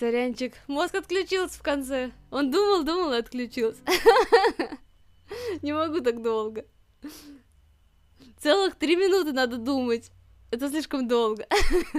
Сорянчик, мозг отключился в конце. Он думал, думал и отключился. Не могу так долго. Целых три минуты надо думать. Это слишком долго.